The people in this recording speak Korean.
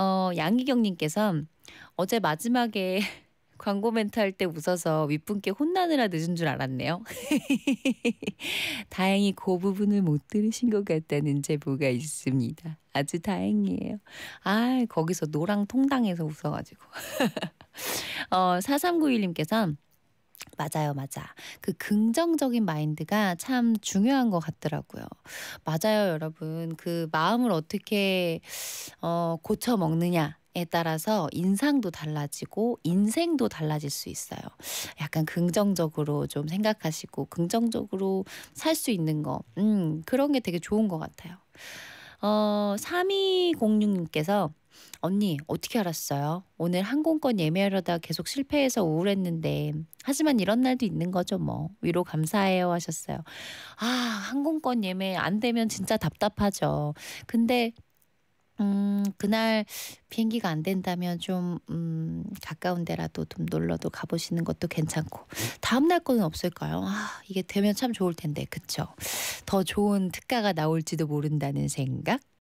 어, 양희경님께서 어제 마지막에 광고 멘트 할 때 웃어서 윗분께 혼나느라 늦은 줄 알았네요. 다행히 그 부분을 못 들으신 것 같다는 제보가 있습니다. 아주 다행이에요. 아, 거기서 노랑 통당해서 웃어가지고. 어, 4391님께서 맞아요, 맞아. 그 긍정적인 마인드가 참 중요한 것 같더라고요. 맞아요, 여러분. 그 마음을 어떻게 어, 고쳐 먹느냐. 에 따라서 인상도 달라지고 인생도 달라질 수 있어요. 약간 긍정적으로 좀 생각하시고 긍정적으로 살 수 있는 거, 음, 그런 게 되게 좋은 것 같아요. 어, 3206님께서 언니, 어떻게 알았어요? 오늘 항공권 예매하려다 계속 실패해서 우울했는데. 하지만 이런 날도 있는 거죠, 뭐. 위로 감사해요 하셨어요. 아, 항공권 예매 안 되면 진짜 답답하죠. 근데 음, 그날 비행기가 안 된다면 좀, 음, 가까운 데라도 좀 놀러도 가보시는 것도 괜찮고. 다음날 거는 없을까요? 아, 이게 되면 참 좋을 텐데. 그쵸? 더 좋은 특가가 나올지도 모른다는 생각?